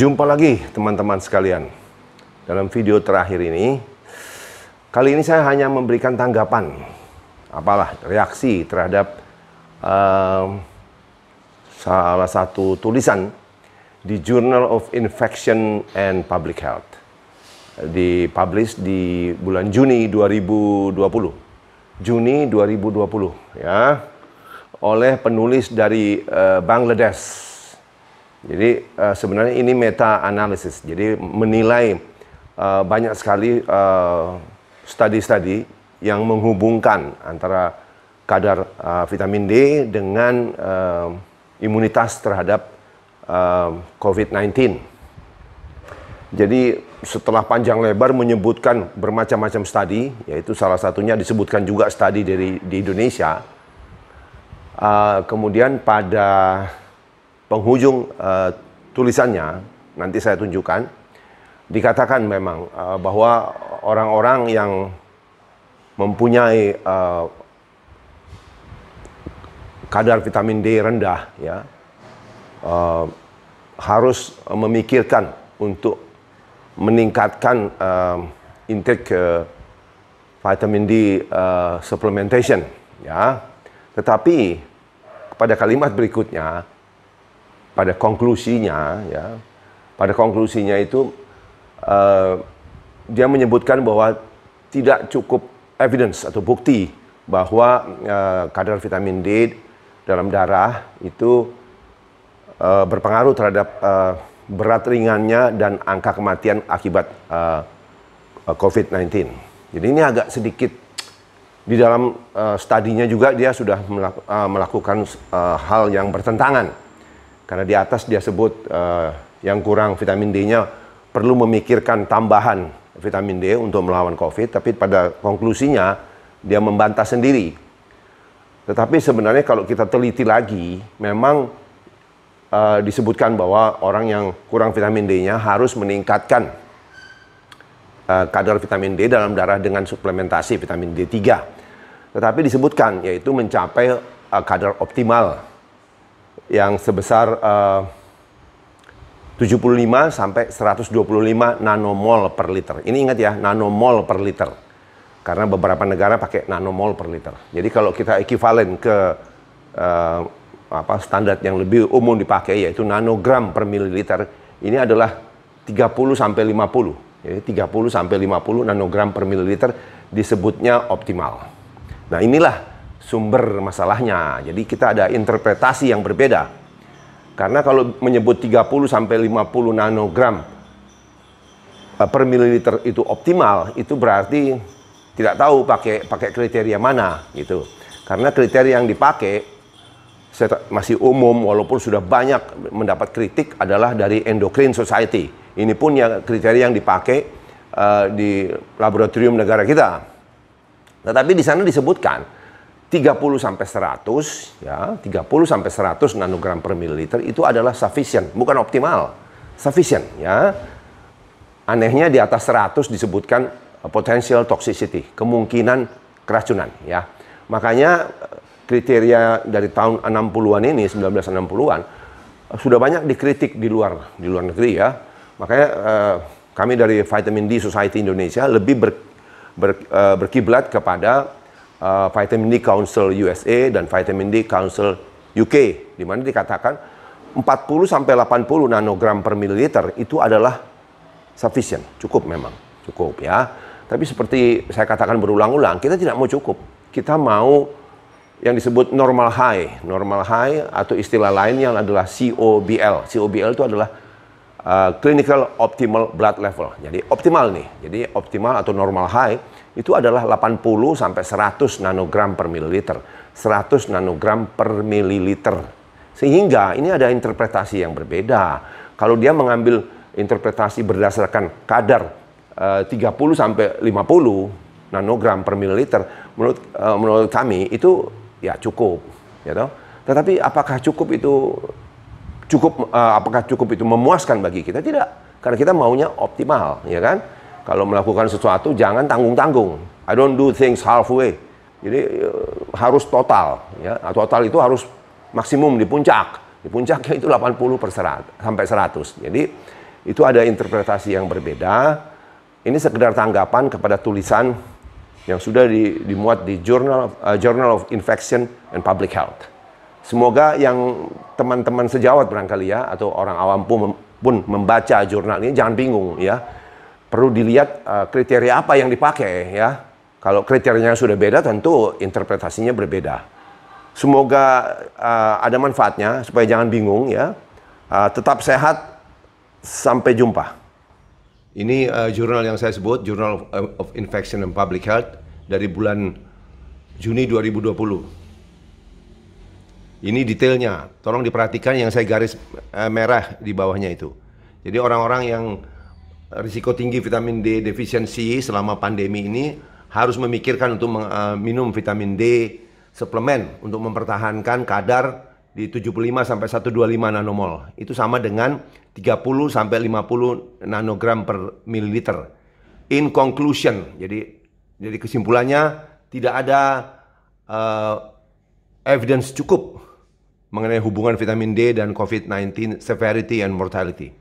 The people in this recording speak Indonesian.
Jumpa lagi teman-teman sekalian. Dalam video terakhir ini, kali ini saya hanya memberikan tanggapan, apalah reaksi terhadap uh, salah satu tulisan di Journal of Infection and Public Health. Dipublish di bulan Juni 2020. Juni 2020 ya. Oleh penulis dari uh, Bangladesh jadi uh, sebenarnya ini meta analisis. Jadi menilai uh, banyak sekali eh, studi-studi uh, yang menghubungkan antara kadar uh, vitamin D dengan uh, imunitas terhadap uh, COVID-19. Jadi setelah panjang lebar menyebutkan bermacam-macam studi, yaitu salah satunya disebutkan juga studi dari di Indonesia. Uh, kemudian pada penghujung uh, tulisannya nanti saya tunjukkan dikatakan memang uh, bahwa orang-orang yang mempunyai uh, kadar vitamin D rendah ya uh, harus memikirkan untuk meningkatkan uh, intake uh, vitamin D uh, supplementation ya tetapi pada kalimat berikutnya pada konklusinya ya pada konklusinya itu uh, dia menyebutkan bahwa tidak cukup evidence atau bukti bahwa uh, kadar vitamin D dalam darah itu uh, berpengaruh terhadap uh, berat ringannya dan angka kematian akibat uh, COVID-19. Jadi ini agak sedikit di dalam uh, studinya juga dia sudah melakukan uh, hal yang bertentangan karena di atas dia sebut uh, yang kurang vitamin D-nya perlu memikirkan tambahan vitamin D untuk melawan COVID, tapi pada konklusinya dia membantah sendiri. Tetapi sebenarnya kalau kita teliti lagi, memang uh, disebutkan bahwa orang yang kurang vitamin D-nya harus meningkatkan uh, kadar vitamin D dalam darah dengan suplementasi vitamin D3. Tetapi disebutkan yaitu mencapai uh, kadar optimal yang sebesar eh, uh, 75 sampai 125 nanomol per liter. Ini ingat ya, nanomol per liter. Karena beberapa negara pakai nanomol per liter. Jadi kalau kita ekivalen ke uh, apa standar yang lebih umum dipakai yaitu nanogram per mililiter, ini adalah 30 sampai 50. Jadi 30 sampai 50 nanogram per mililiter disebutnya optimal. Nah, inilah sumber masalahnya. Jadi kita ada interpretasi yang berbeda. Karena kalau menyebut 30 sampai 50 nanogram eh, per mililiter itu optimal, itu berarti tidak tahu pakai pakai kriteria mana gitu. Karena kriteria yang dipakai masih umum walaupun sudah banyak mendapat kritik adalah dari endocrine society. Ini pun yang kriteria yang dipakai uh, di laboratorium negara kita. Tetapi di sana disebutkan 30 sampai 100 ya, 30 sampai 100 nanogram per mililiter itu adalah sufficient, bukan optimal. Sufficient ya. Anehnya di atas 100 disebutkan eh, potential toxicity, kemungkinan keracunan ya. Makanya eh, kriteria dari tahun 60-an ini 1960-an eh, sudah banyak dikritik di luar di luar negeri ya. Makanya eh, kami dari Vitamin D Society Indonesia lebih ber, ber, eh, berkiblat kepada uh, Vitamin D Council USA dan Vitamin D Council UK, di mana dikatakan 40 sampai 80 nanogram per mililiter itu adalah sufficient, cukup memang, cukup ya. Tapi seperti saya katakan berulang-ulang, kita tidak mau cukup. Kita mau yang disebut normal high, normal high atau istilah lain yang adalah COBL. COBL itu adalah uh, clinical optimal blood level. Jadi optimal nih. Jadi optimal atau normal high itu adalah 80 sampai 100 nanogram per mililiter. 100 nanogram per mililiter. Sehingga ini ada interpretasi yang berbeda. Kalau dia mengambil interpretasi berdasarkan kadar e, eh, 30 sampai 50 nanogram per mililiter, menurut e, menurut kami itu ya cukup, ya you Tetapi apakah cukup itu cukup e, apakah cukup itu memuaskan bagi kita? Tidak, karena kita maunya optimal, ya kan? Kalau melakukan sesuatu jangan tanggung-tanggung. I don't do things halfway. Jadi eh, harus total ya. Nah, total itu harus maksimum di puncak. Di puncaknya itu 80 per 100, sampai 100. Jadi itu ada interpretasi yang berbeda. Ini sekedar tanggapan kepada tulisan yang sudah di, dimuat di Journal of, uh, Journal of Infection and Public Health. Semoga yang teman-teman sejawat barangkali ya atau orang awam pun, pun membaca jurnal ini jangan bingung ya perlu dilihat uh, kriteria apa yang dipakai ya. Kalau kriterianya sudah beda tentu interpretasinya berbeda. Semoga uh, ada manfaatnya supaya jangan bingung ya. Uh, tetap sehat sampai jumpa. Ini uh, jurnal yang saya sebut Journal of, of Infection and Public Health dari bulan Juni 2020. Ini detailnya, tolong diperhatikan yang saya garis uh, merah di bawahnya itu. Jadi orang-orang yang risiko tinggi vitamin D defisiensi selama pandemi ini harus memikirkan untuk uh, minum vitamin D suplemen untuk mempertahankan kadar di 75 sampai 125 nanomol. Itu sama dengan 30 sampai 50 nanogram per mililiter. In conclusion, jadi jadi kesimpulannya tidak ada uh, evidence cukup mengenai hubungan vitamin D dan COVID-19 severity and mortality.